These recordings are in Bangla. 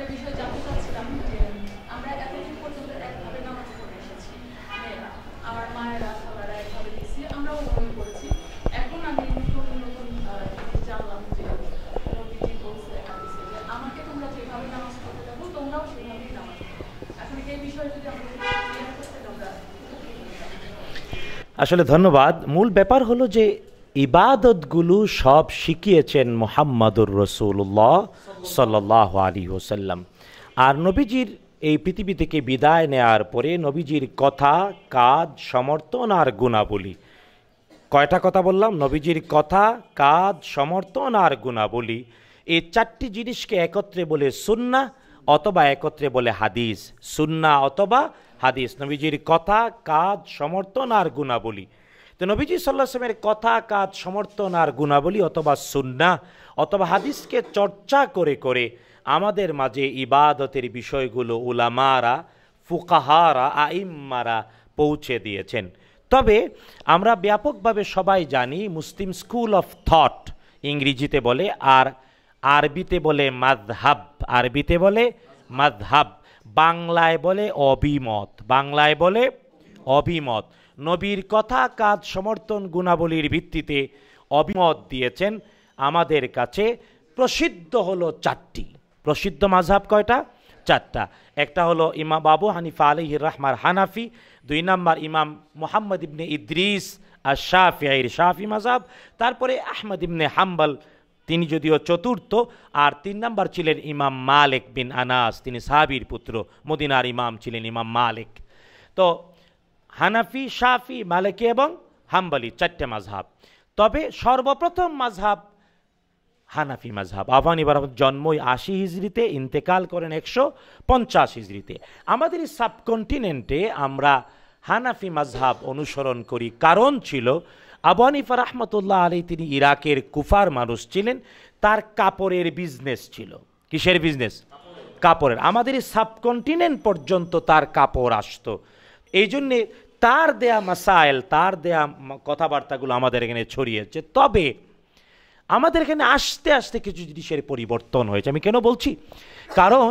একটা বিষয় জানতে চাচ্ছিলাম যে আমরা এতদিন পর্যন্ত একভাবে নামাজ পড়ে এসেছি মানে আমার মায়েরা একভাবে দিয়েছি আমরাও ওভাবে এখন আমি নতুন নতুন জানলাম যে বলছে যে আমাকে তোমরা যেভাবে নামাজ পড়তে দেবো তোমরাও সেভাবেই নামাজ এখন এই বিষয়ে যদি আসলে ধন্যবাদ মূল ব্যাপার হলো যে ইবাদতগুলো সব শিখিয়েছেন মোহাম্মদুর রসুল্লাহ সাল্লাহ আলী হোসাল্লাম আর নবীজির এই পৃথিবী থেকে বিদায় নেয়ার পরে নবীজির কথা কাজ সমর্থন আর গুণাবলী কয়টা কথা বললাম নবীজির কথা কাজ সমর্থন আর গুণাবলী এই চারটি জিনিসকে একত্রে বলে সুন্না অথবা একত্রে বলে হাদিস সুন্না অথবা হাদিস নবীজির কথা কাজ সমর্থন আর গুণাবলী তো নবীজি সাল্লাহামের কথা কাজ সমর্থন আর গুণাবলী অথবা সুন্না অথবা হাদিসকে চর্চা করে করে আমাদের মাঝে ইবাদতের বিষয়গুলো উলামারা ফুকাহারা আইম্মারা পৌঁছে দিয়েছেন তবে আমরা ব্যাপকভাবে সবাই জানি মুসলিম স্কুল অফ থট ইংরেজিতে বলে আর আরবিতে বলে মাধহাব আরবিতে বলে মাধহাব বাংলায় বলে অবিমত বাংলায় বলে অবিমত নবীর কথা কাজ সমর্থন গুণাবলীর ভিত্তিতে অভিমত দিয়েছেন আমাদের কাছে প্রসিদ্ধ হলো চারটি প্রসিদ্ধ মাঝহাব কয়টা চারটা একটা হলো ইমাম বাবু হানিফা আলিহ রহমার হানাফি দুই নম্বর ইমাম মোহাম্মদ ইবনে ইদ্রিস আর শাহি আইর শাহি মাজাব তারপরে আহমদ ইবনে হাম্বল তিনি যদিও চতুর্থ আর তিন নম্বর ছিলেন ইমাম মালিক বিন আনাস তিনি সাহাবির পুত্র মদিনার ইমাম ছিলেন ইমাম মালিক তো হানাফি শাফি মালিকি এবং হাম্বালি চারটে মাঝহাব তবে সর্বপ্রথম মাঝহাব হানাফি মাঝহাব আহ্বানী বারাম জন্মই আশি হিজড়িতে ইন্তেকাল করেন একশো পঞ্চাশ হিজড়িতে আমাদের এই সাবকন্টিনেন্টে আমরা হানাফি মাঝহাব অনুসরণ করি কারণ ছিল আবু হানিফা রহমতুল্লাহ আলী তিনি ইরাকের কুফার মানুষ ছিলেন তার কাপড়ের বিজনেস ছিল কিসের বিজনেস কাপড়ের আমাদের এই সাবকন্টিনেন্ট পর্যন্ত তার কাপড় আসতো এই জন্যে তার দেয়া মাসাইল তার দেয়া কথাবার্তাগুলো আমাদের এখানে ছড়িয়েছে তবে আমাদের এখানে আসতে আসতে কিছু জিনিসের পরিবর্তন হয়েছে আমি কেন বলছি কারণ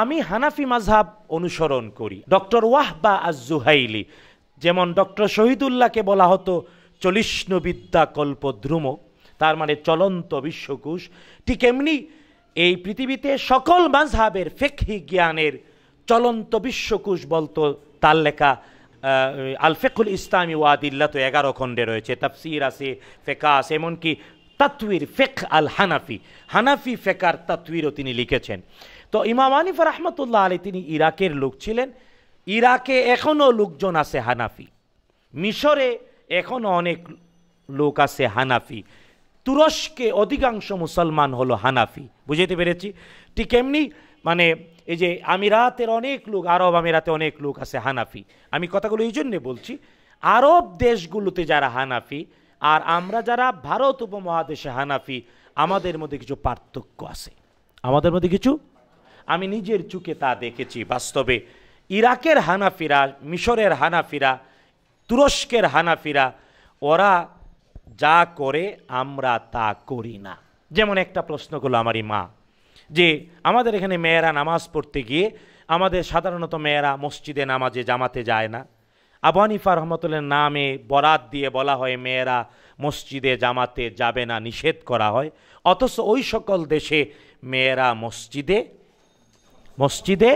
আমি হানাফি মাঝহাব অনুসরণ করি ডক্টর ওয়াহবা আজুহাইলি যেমন ডক্টর শহীদুল্লাহকে বলা হতো চলিষ্ণবিদ্যা কল্পদ্রুম তার মানে চলন্ত বিশ্বকোষ ঠিক এমনি এই পৃথিবীতে সকল মাঝহাবের ফেকি জ্ঞানের চলন্ত বিশ্বকোষ বলতো তার লেখা আলফেকুল ইসলামী ওয়াদিল্লা তো এগারো খণ্ডে রয়েছে তাফসির আছে ফেকাস এমনকি তাত্বির ফেক আল হানাফি হানাফি ফেকার তাত্বিরও তিনি লিখেছেন তো ইমাম আনিফ রহমতুল্লাহ আলী তিনি ইরাকের লোক ছিলেন ইরাকে এখনও লোকজন আছে হানাফি মিশরে এখনও অনেক লোক আছে হানাফি তুরস্কে অধিকাংশ মুসলমান হলো হানাফি বুঝতে পেরেছি ঠিক এমনি মানে এই যে আমিরাতের অনেক লোক আরব আমিরাতে অনেক লোক আছে হানাফি আমি কথাগুলো এই জন্যে বলছি আরব দেশগুলোতে যারা হানাফি আর আমরা যারা ভারত উপমহাদেশে হানাফি আমাদের মধ্যে কিছু পার্থক্য আছে আমাদের মধ্যে কিছু আমি নিজের চুকে তা দেখেছি বাস্তবে ইরাকের হানাফিরা মিশরের হানাফিরা তুরস্কের হানাফিরা ওরা যা করে আমরা তা করি না যেমন একটা প্রশ্ন করলো আমারই মা যে আমাদের এখানে মেয়েরা নামাজ পড়তে গিয়ে আমাদের সাধারণত মেয়েরা মসজিদে নামাজে জামাতে যায় না আবানিফা রহমতুল্লের নামে বরাত দিয়ে বলা হয় মেয়েরা মসজিদে জামাতে যাবে না নিষেধ করা হয় অথচ ওই সকল দেশে মেয়েরা মসজিদে মসজিদে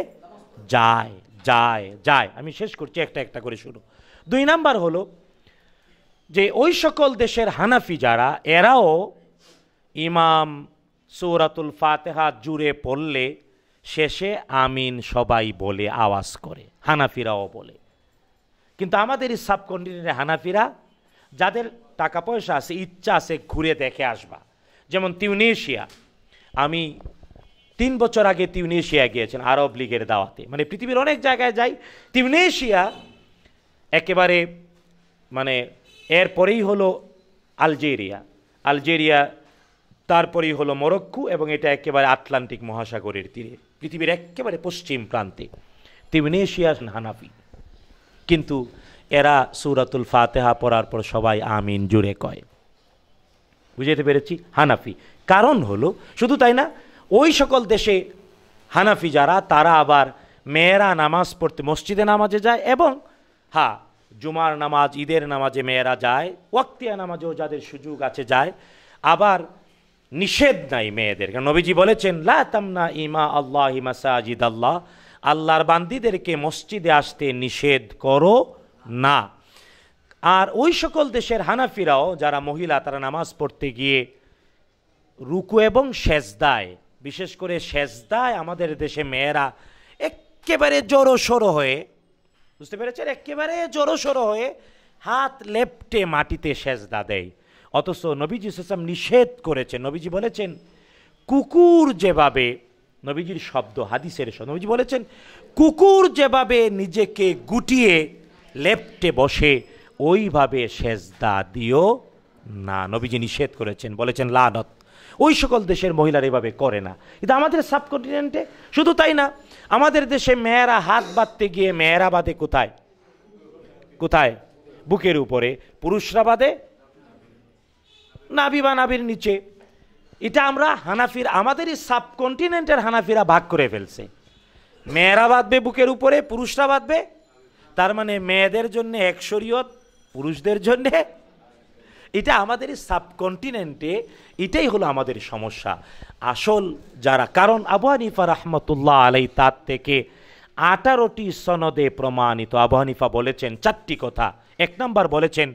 যায় যায় যায় আমি শেষ করছি একটা একটা করে শুরু দুই নাম্বার হলো যে ওই সকল দেশের হানাফি যারা এরাও ইমাম সৌরাতুল ফাতেহা জুড়ে পড়লে শেষে আমিন সবাই বলে আওয়াজ করে হানাফিরাও বলে কিন্তু আমাদের এই সাবকন্টিনেন্টে হানাফিরা যাদের টাকা পয়সা আছে ইচ্ছা আছে ঘুরে দেখে আসবা যেমন তিউনেশিয়া আমি তিন বছর আগে তিউনেশিয়া গিয়েছেন আরব লীগের দাওয়াতে মানে পৃথিবীর অনেক জায়গায় যাই তিউনেশিয়া একেবারে মানে এরপরেই হলো আলজেরিয়া আলজেরিয়া তারপরেই হলো মরক্কু এবং এটা একেবারে আটলান্টিক মহাসাগরের তীরে পৃথিবীর একেবারে পশ্চিম প্রান্তে তিউনেশিয়া হানাফি কিন্তু এরা সুরাতুল ফাতেহা পড়ার পর সবাই আমিন জুড়ে কয় বুঝতে পেরেছি হানাফি কারণ হলো শুধু তাই না ওই সকল দেশে হানাফি যারা তারা আবার মেয়েরা নামাজ পড়তে মসজিদে নামাজে যায় এবং হ্যাঁ জুমার নামাজ ঈদের নামাজে মেয়েরা যায় ওয়াক্তিয়া নামাজেও যাদের সুযোগ আছে যায় আবার নিষেধ নাই মেয়েদের কারণ নবীজি বলেছেন লামনা ইমা আল্লাহ মাসাজিদ আল্লাহ আল্লাহর বান্দিদেরকে মসজিদে আসতে নিষেধ করো না আর ওই সকল দেশের হানাফিরাও যারা মহিলা তারা নামাজ পড়তে গিয়ে রুকু এবং সেজদায় বিশেষ করে সেজদায় আমাদের দেশে মেয়েরা একেবারে জড়োসড়ো হয়ে বুঝতে পেরেছেন একেবারে জড়োসড়ো হয়ে হাত লেপটে মাটিতে সেজদা দেয় অথচ নবীজি ইসলাম নিষেধ করেছেন নবীজি বলেছেন কুকুর যেভাবে নবীজির শব্দ হাদিসের নবীজি বলেছেন কুকুর যেভাবে নিজেকে গুটিয়ে লেপটে বসে ওইভাবে সেজদা দিও না নবীজি নিষেধ করেছেন বলেছেন লানত ওই সকল দেশের মহিলারা এভাবে করে না কিন্তু আমাদের সাবকন্টিনেন্টে শুধু তাই না আমাদের দেশে মেয়েরা হাত বাঁধতে গিয়ে মেয়েরা বাঁধে কোথায় কোথায় বুকের উপরে পুরুষরা বাঁধে নাভি বা নাভির নিচে এটা আমরা হানাফির আমাদেরই সাবকন্টিনেন্টের হানাফিরা ভাগ করে ফেলছে মেয়েরা বাঁধবে বুকের উপরে পুরুষরা বাঁধবে তার মানে মেয়েদের জন্য এক শরীয়ত পুরুষদের জন্যে এটা আমাদের সাবকন্টিনেন্টে এটাই হলো আমাদের সমস্যা আসল যারা কারণ আবু হানিফা রহমতুল্লাহ আলাই তার থেকে আঠারোটি সনদে প্রমাণিত আবু হানিফা বলেছেন চারটি কথা এক নম্বর বলেছেন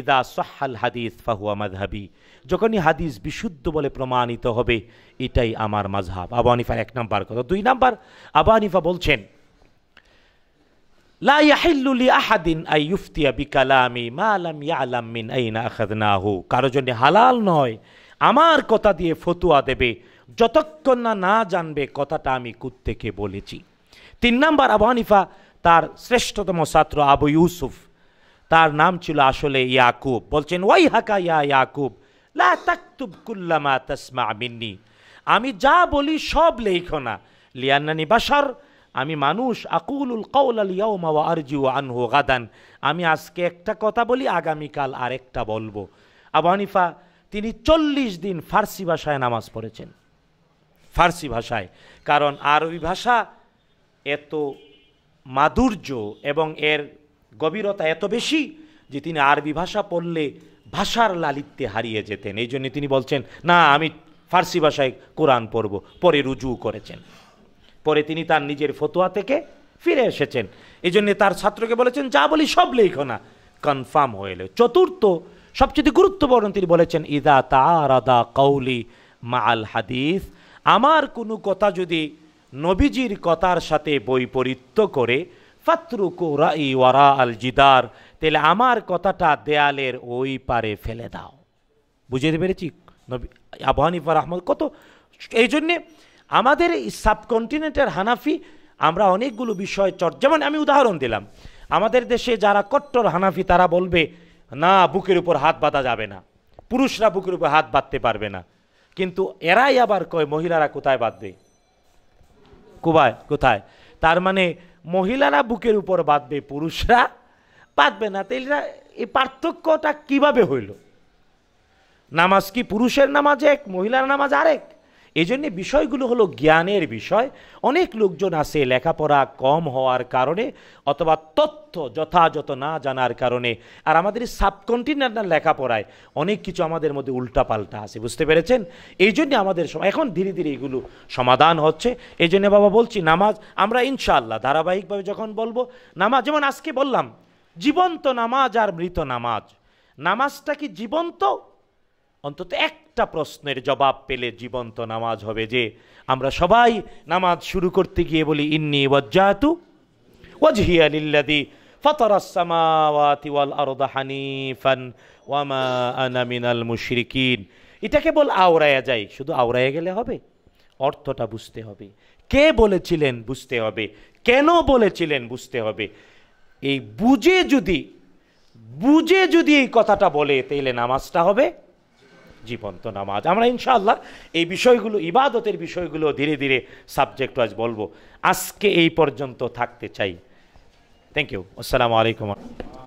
ইদা সাহাল হাদিস ফাহুয়া মাঝহাবি যখনই হাদিস বিশুদ্ধ বলে প্রমাণিত হবে এটাই আমার মাঝহাব আবু হানিফার এক নাম্বার কথা দুই নাম্বার আবু হানিফা বলছেন লা ইয়াহিল্লুলি আহাদিন আই ইউফতিয়া বিকালামি মা আলাম ইয়ালাম মিন আইনা আখাদনাহু কারো জন্য হালাল নয় আমার কথা দিয়ে ফতুয়া দেবে যতক্ষণ না না জানবে কথাটা আমি থেকে বলেছি তিন নাম্বার আবু হানিফা তার শ্রেষ্ঠতম ছাত্র আবু ইউসুফ তার নাম ছিল আসলে ইয়াকুব বলছেন ওয়াই হাকা ইয়া ইয়াকুব লা তাকতুব কুল্লামা তাসমা মিন্নি আমি যা বলি সব লেখো না লিয়ান্নানি বাসার আমি মানুষ আকুলুল কৌল আল ইয়াউমা ওয়া আরজিউ আনহু গাদান আমি আজকে একটা কথা বলি আগামীকাল আরেকটা বলবো আবু হানিফা তিনি চল্লিশ দিন ফার্সি ভাষায় নামাজ পড়েছেন ফার্সি ভাষায় কারণ আরবি ভাষা এত মাধুর্য এবং এর গভীরতা এত বেশি যে তিনি আরবি ভাষা পড়লে ভাষার লালিত্যে হারিয়ে যেতেন এই জন্য তিনি বলছেন না আমি ফার্সি ভাষায় কোরআন পড়ব পরে রুজু করেছেন পরে তিনি তার নিজের ফতোয়া থেকে ফিরে এসেছেন এই জন্যে তার ছাত্রকে বলেছেন যা বলি সব লেখো না কনফার্ম হয়ে এলো চতুর্থ সবচেয়ে গুরুত্বপূর্ণ তিনি বলেছেন ইদা তারাদা কৌলি মা আল হাদিস আমার কোনো কথা যদি নবীজির কথার সাথে বৈপরীত্য করে ফাতরুকু রাই ওয়ারা আল জিদার তাহলে আমার কথাটা দেয়ালের ওই পারে ফেলে দাও বুঝতে পেরেছি নবী আবু হানিফা কত এই জন্যে আমাদের সাবকন্টিনেন্টের হানাফি আমরা অনেকগুলো বিষয় চর যেমন আমি উদাহরণ দিলাম আমাদের দেশে যারা কট্টর হানাফি তারা বলবে না বুকের উপর হাত বাঁধা যাবে না পুরুষরা বুকের উপর হাত বাঁধতে পারবে না কিন্তু এরাই আবার কয় মহিলারা কোথায় বাঁধবে কোবায় কোথায় তার মানে মহিলারা বুকের উপর বাঁধবে পুরুষরা বাঁধবে না তাই এই পার্থক্যটা কিভাবে হইল নামাজ কি পুরুষের নামাজ এক মহিলার নামাজ আরেক এজন্য বিষয়গুলো হলো জ্ঞানের বিষয় অনেক লোকজন আছে লেখাপড়া কম হওয়ার কারণে অথবা তথ্য যথাযথ না জানার কারণে আর আমাদের সাবকন্টিনেন্টাল লেখাপড়ায় অনেক কিছু আমাদের মধ্যে উল্টাপাল্টা আছে বুঝতে পেরেছেন এই জন্য আমাদের এখন ধীরে ধীরে এগুলো সমাধান হচ্ছে এই জন্য বাবা বলছি নামাজ আমরা ইনশাআল্লাহ ধারাবাহিকভাবে যখন বলবো নামাজ যেমন আজকে বললাম জীবন্ত নামাজ আর মৃত নামাজ নামাজটা কি জীবন্ত অন্তত এক একটা প্রশ্নের জবাব পেলে জীবন্ত নামাজ হবে যে আমরা সবাই নামাজ শুরু করতে গিয়ে বলি ইন্নি ওয়াজ্জাতু ওয়াজহিয়া লিল্লাদি ফতরাসমাওয়াতি ওয়াল আরদা হানিফান ওয়ামা আনা মিনাল মুশরিকিন এটা কেবল আওড়ায়া যায় শুধু আওড়ায়া গেলে হবে অর্থটা বুঝতে হবে কে বলেছিলেন বুঝতে হবে কেন বলেছিলেন বুঝতে হবে এই বুঝে যদি বুঝে যদি এই কথাটা বলে তাইলে নামাজটা হবে জীবন্ত নামাজ আমরা ইনশাআল্লাহ এই বিষয়গুলো ইবাদতের বিষয়গুলো ধীরে ধীরে সাবজেক্ট ওয়াইজ বলবো আজকে এই পর্যন্ত থাকতে চাই থ্যাংক ইউ আসসালামু আলাইকুম